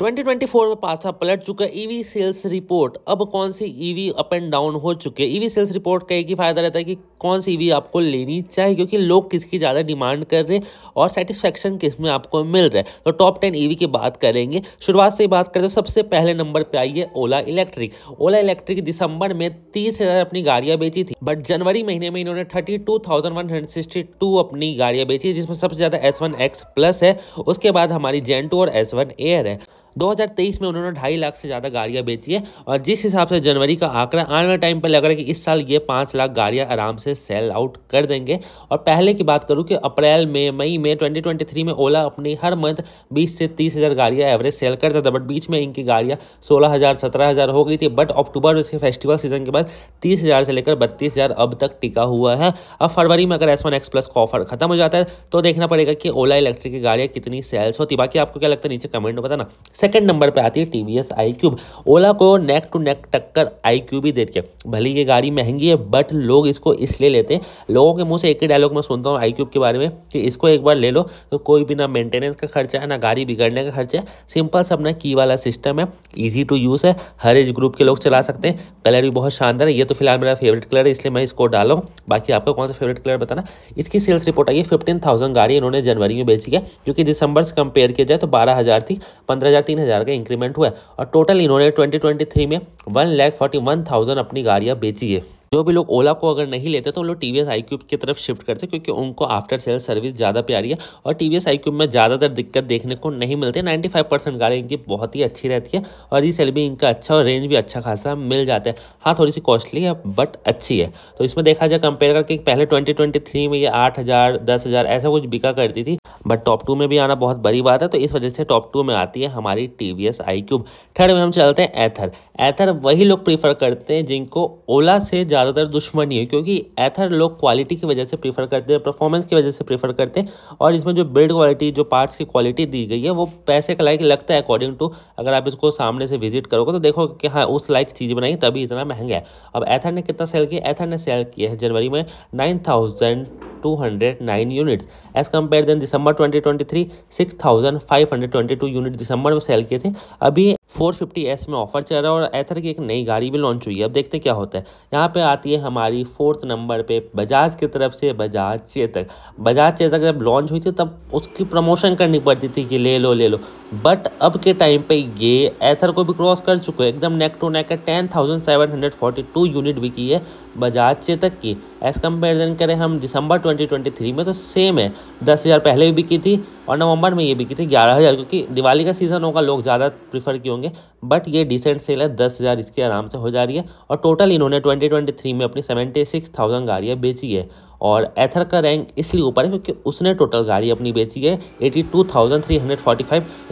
2024 में पाछा पलट चुका ईवी सेल्स रिपोर्ट अब कौन सी ईवी अप एंड डाउन हो चुके ईवी सेल्स रिपोर्ट का एक ही फायदा रहता है कि कौन सी ईवी e आपको लेनी चाहिए क्योंकि लोग किसकी ज़्यादा डिमांड कर रहे हैं और सेटिस्फेक्शन किस में आपको मिल रहा है तो टॉप टेन ईवी की बात करेंगे शुरुआत से बात करें तो सबसे पहले नंबर पर आई है ओला इलेक्ट्रिक ओला इलेक्ट्रिक दिसंबर में तीस हज़ार अपनी गाड़ियाँ बेची थी बट जनवरी महीने में इन्होंने thirty two thousand one hundred sixty two अपनी गाड़ियाँ बेची जिसमें सबसे ज़्यादा एस वन एक्स प्लस है उसके बाद हमारी जेन और एस वन एयर है 2023 में उन्होंने ढाई लाख से ज़्यादा गाड़ियाँ बेची है और जिस हिसाब से जनवरी का आंकड़ा आने वाले टाइम पर लग रहा है कि इस साल ये पाँच लाख गाड़ियाँ आराम से सेल आउट कर देंगे और पहले की बात करूँ कि अप्रैल में मई में ट्वेंटी में ओला अपनी हर मंथ बीस से तीस हज़ार गाड़ियाँ एवरेज सेल करता था बट बीच में इनकी गाड़ियाँ सोलह हज़ार सत्रह हज़ार हो गई थी बट अक्टूबर उसके फेस्टिवल सीजन के बाद तीस हज़ार से लेकर बत्तीस हज़ार अब तक टिका हुआ है अब फरवरी में अगर एस वन एक्स प्लस का ऑफर खत्म हो जाता है तो देखना पड़ेगा कि ओला इलेक्ट्रिक की गाड़ियाँ कितनी सेल्स होती बाकी आपको क्या लगता है नीचे कमेंट में बताना सेकंड नंबर पे आती है टी वी एस आई क्यूब ओला को नेक टू नेक टक्कर आई क्यूब ही है भले ये गाड़ी महंगी है बट लोग इसको इसलिए लेते हैं लोगों के मुंह से एक ही डायलॉग मैं सुनता हूँ आई क्यूब के बारे में कि इसको एक बार ले लो तो कोई भी ना मेंटेनेंस का खर्चा है ना गाड़ी बिगड़ने का खर्चा है सिंपल सा अपना की वाला सिस्टम है ईजी टू यूज़ है हर एज ग्रुप के लोग चला सकते हैं कलर भी बहुत शानदार है ये तो फिलहाल मेरा फेवरेट कलर है इसलिए मैं इसको डाला हूँ बाकी आपका कौन सा फेवरेट कलर बताना इसकी सेल्स रिपोर्ट आई है फिफ्टीन थाउजेंड गाड़ी इन्होंने जनवरी में बेची है क्योंकि दिसंबर से कंपेयर किया जाए तो बारह हज़ार थी पंद्रह हज़ार तीन हज़ार का इंक्रीमेंट हुआ है और टोटल इन्होंने ट्वेंटी ट्वेंटी थ्री में one lakh forty one thousand अपनी गाड़ियाँ बेची है जो भी लोग ओला को अगर नहीं लेते तो वो लोग टी वी एस की तरफ शिफ्ट करते क्योंकि उनको आफ्टर सेल सर्विस ज़्यादा प्यारी है और टी वी में ज़्यादातर दिक्कत देखने को नहीं मिलती नाइन्टी फाइव परसेंट गाड़ी इनकी बहुत ही अच्छी रहती है और ये सेल भी इनका अच्छा और रेंज भी अच्छा खासा मिल जाता है हाँ थोड़ी सी कॉस्टली है बट अच्छी है तो इसमें देखा जाए कंपेयर करके पहले ट्वेंटी ट्वेंटी थ्री में ये आठ हज़ार दस हज़ार ऐसा कुछ बिका करती थी बट टॉप टू में भी आना बहुत बड़ी बात है तो इस वजह से टॉप टू में आती है हमारी टी वी एस आई क्यूब थर्ड में हम चलते हैं एथर एथर वही लोग प्रीफर करते हैं जिनको ओला से ज़्यादा ज़्यादातर दुश्मनी है क्योंकि एथर लोग क्वालिटी की वजह से प्रीफर करते हैं परफॉर्मेंस की वजह से प्रीफर करते हैं और इसमें जो बिल्ड क्वालिटी जो पार्ट्स की क्वालिटी दी गई है वो पैसे का लाइक लगता है अकॉर्डिंग टू अगर आप इसको सामने से विजिट करोगे तो देखो कि हाँ उस लाइक चीज़ बनाई तभी इतना महंगा है अब एथर ने कितना सेल किया एथर ने सेल किया है जनवरी में nine thousand 209 units as compare than दिसंबर 2023 6522 यूनिट दिसंबर में सेल किए थे अभी 450S में ऑफर चल रहा है और एथर की एक नई गाड़ी भी लॉन्च हुई है अब देखते क्या होता है यहाँ पे आती है हमारी फोर्थ नंबर पे बजाज की तरफ से बजाज चेतक बजाज चेतक जब लॉन्च हुई थी तब उसकी प्रमोशन करनी पड़ती थी कि ले लो ले लो बट अब के टाइम पे ये एथर को भी क्रॉस कर चुके हैं एकदम neck to neck ten thousand seven hundred forty two unit बिकी है बजाज चेतक की एज कंपेरिजन करें हम दिसंबर ट्वेंटी ट्वेंटी थ्री में तो सेम है दस हज़ार पहले भी बिकी थी और नवंबर में ये की थी ग्यारह हज़ार क्योंकि दिवाली का सीज़न होगा लोग ज़्यादा प्रीफर किए होंगे बट ये डिसेंट सेल है दस हज़ार इसकी आराम से हो जा रही है और टोटल इन्होंने 2023 में अपनी 76,000 गाड़ियाँ बेची है और एथर का रैंक इसलिए ऊपर है क्योंकि उसने टोटल गाड़ी अपनी बेची है एटी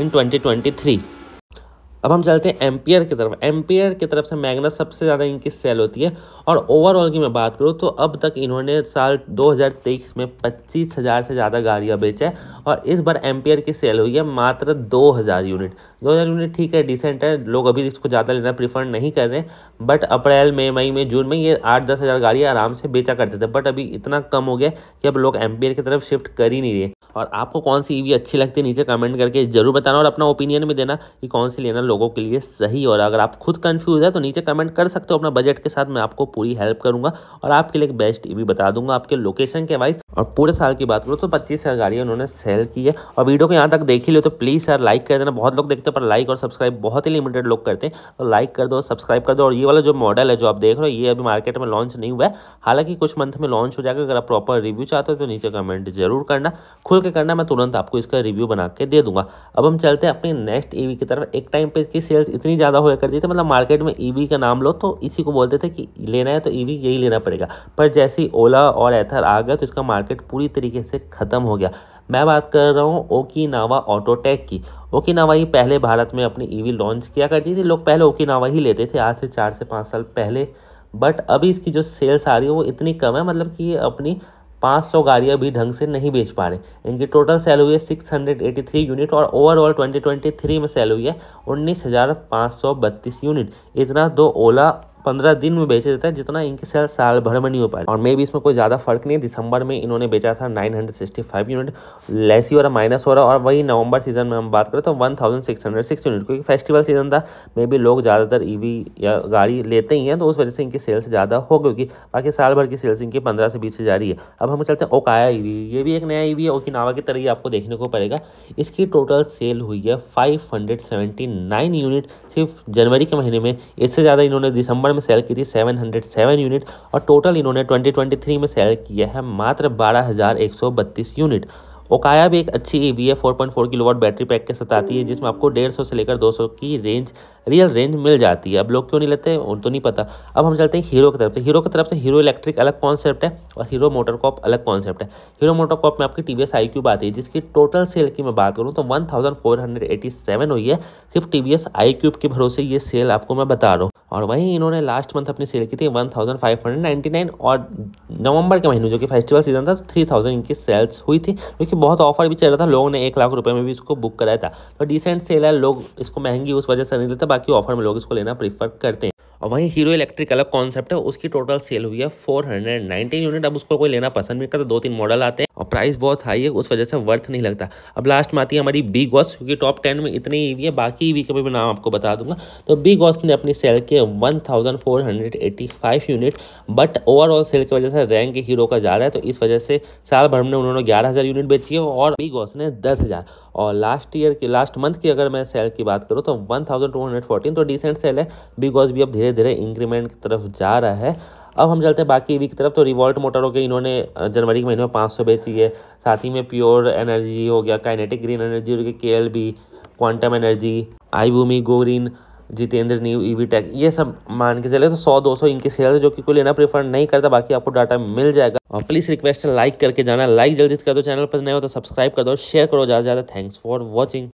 इन ट्वेंटी अब हम चलते हैं एम्पियर की तरफ एम्पियर की तरफ से मैगनस सबसे ज़्यादा इनकी सेल होती है और ओवरऑल की मैं बात करूँ तो अब तक इन्होंने साल 2023 में 25,000 से ज़्यादा गाड़ियाँ बेचा है और इस बार एम्पियर की सेल हुई है मात्र 2000 यूनिट 2000 यूनिट ठीक है डिसेंट है लोग अभी इसको ज़्यादा लेना प्रीफर नहीं कर रहे बट अप्रैल मई मई में जून में ये आठ दस हज़ार गाड़ियाँ आराम से बेचा करते थे बट अभी इतना कम हो गया कि अब लोग एम्पियर की तरफ शिफ्ट कर ही नहीं रहे और आपको कौन सी ईवी अच्छी लगती है नीचे कमेंट करके ज़रूर बताना और अपना ओपिनियन भी देना कि कौन सी लेना लोगों के लिए सही और अगर आप खुद कन्फ्यूज़ है तो नीचे कमेंट कर सकते हो अपना बजट के साथ मैं आपको पूरी हेल्प करूँगा और आपके लिए एक बेस्ट ईवी बता दूंगा आपके लोकेशन के वाइज और पूरे साल की बात करो तो पच्चीस हज़ार गाड़ियाँ उन्होंने सेल की है और वीडियो को यहाँ तक देख ही लो तो प्लीज़ सर लाइक कर देना बहुत लोग देखते हैं पर लाइक और सब्सक्राइब बहुत ही लिमिटेड लोग करते हैं तो लाइक कर दो सब्सक्राइब कर दो और ये वाला जो मॉडल है जो आप देख रहे हो ये अभी मार्केट में लॉन्च नहीं हुआ है हालांकि कुछ मंथ में लॉन्च हो जाएगा अगर आप प्रॉपर रिव्यू चाहते हो तो नीचे कमेंट जरूर करना खुद गूगल के करना मैं तुरंत आपको इसका रिव्यू बना के दे दूंगा अब हम चलते हैं अपने नेक्स्ट ईवी e की तरफ एक टाइम पे इसकी सेल्स इतनी ज़्यादा होया करती थी मतलब मार्केट में ईवी e का नाम लो तो इसी को बोलते थे कि लेना है तो ईवी e यही लेना पड़ेगा पर जैसे ही ओला और एथर आ गया तो इसका मार्केट पूरी तरीके से ख़त्म हो गया मैं बात कर रहा हूँ नावा ऑटोटेक की ओकीनावा ही पहले भारत में अपनी ईवी लॉन्च किया करती थी लोग पहले नावा ही लेते थे आज से चार से पाँच साल पहले बट अभी इसकी जो सेल्स आ रही है वो इतनी कम है मतलब कि ये अपनी 500 गाड़ियाँ भी ढंग से नहीं बेच पा रहे इनकी टोटल सेल हुई है 683 यूनिट और ओवरऑल 2023 में सेल हुई है उन्नीस यूनिट इतना दो तो ओला पंद्रह दिन में बेचा जाता है जितना इनकी सेल साल भर में नहीं हो पाए और मे भी इसमें कोई ज़्यादा फर्क नहीं है दिसंबर में इन्होंने बेचा था 965 यूनिट लेस ही हो रहा माइनस हो रहा और वही नवंबर सीजन में हम बात करें तो 1606 यूनिट क्योंकि फेस्टिवल सीजन था मे भी लोग ज़्यादातर ईवी e या गाड़ी लेते ही हैं तो उस वजह से इनकी सेल्स ज़्यादा हो गई बाकी साल भर की सेल्स इनकी पंद्रह से बीस से जारी है अब हम चलते हैं ओकाया ई e ये भी एक नया ई e है ओकिनावा की तरह ही आपको देखने को पड़ेगा इसकी टोटल सेल हुई है फाइव यूनिट सिर्फ जनवरी के महीने में इससे ज़्यादा इन्होंने दिसंबर दिसंबर में सेल की थी 707 यूनिट और टोटल इन्होंने 2023 में सेल किया है मात्र 12,132 यूनिट ओकाया भी एक अच्छी ई वी है फोर किलोवाट बैटरी पैक के साथ आती है जिसमें आपको 150 से लेकर 200 की रेंज रियल रेंज मिल जाती है अब लोग क्यों नहीं लेते उन तो नहीं पता अब हम चलते हैं हीरो की तरफ से हीरो की तरफ से हीरो इलेक्ट्रिक अलग कॉन्सेप्ट है और हीरो मोटरकॉप अलग कॉन्सेप्ट है हीरो मोटरकॉप में आपकी टी वी आती है जिसकी टोटल सेल की मैं बात करूँ तो वन हुई है सिर्फ टी वी आई क्यूब के भरोसे ये सेल आपको मैं बता रहा हूँ और वहीं इन्होंने लास्ट मंथ अपनी सेल की थी one thousand five hundred ninety nine और नवंबर के महीने जो कि फेस्टिवल सीजन था थ्री थाउजेंड इनकी सेल्स हुई थी क्योंकि बहुत ऑफर भी चल रहा था लोगों ने एक लाख रुपये में भी इसको बुक कराया था तो डिसेंट सेल है लोग इसको महंगी उस वजह से नहीं लेते बाकी ऑफर में लोग इसको लेना प्रीफर करते हैं और वहीं हीरो इलेक्ट्रिक अलग कॉन्सेप्ट है उसकी टोटल सेल हुई है नाइनटीन यूनिट अब उसको कोई लेना पसंद नहीं करता दो तीन मॉडल आते हैं और प्राइस बहुत हाई है उस वजह से वर्थ नहीं लगता अब लास्ट में आती है हमारी बी गॉस क्योंकि टॉप टेन में इतनी ईवी है बाकी ईवी का भी मैं नाम आपको बता दूंगा तो बी गॉस ने अपनी सेल के 1485 यूनिट बट ओवरऑल सेल की वजह से रैंक के हीरो का ज़्यादा है तो इस वजह से साल भर में उन्होंने ग्यारह हज़ार यूनिट बेची है और बिग वॉस ने दस हज़ार और लास्ट ईयर की लास्ट मंथ की अगर मैं सेल की बात करूँ तो वन तो डिसेंट सेल है बिग वॉस भी अब धीरे धीरे इंक्रीमेंट की तरफ जा रहा है अब हम चलते हैं बाकी ईवी की तरफ तो रिवॉल्ट मोटरों के इन्होंने जनवरी के महीने में पाँच सौ बेची है साथ ही में प्योर एनर्जी हो गया काइनेटिक ग्रीन एनर्जी हो गई K L B quantum energy आई भूमि गोरीन जितेंद्र न्यू वी टेक ये सब मान के चले तो सौ दो सौ इनकी सेल्स है जो कि कोई लेना प्रेफर नहीं करता बाकी आपको डाटा मिल जाएगा और प्लीज़ रिक्वेस्ट है लाइक करके जाना लाइक जल्दी कर दो चैनल पर नए हो तो सब्सक्राइब कर दो शेयर करो ज़्यादा ज़्यादा थैंक्स फॉर वॉचिंग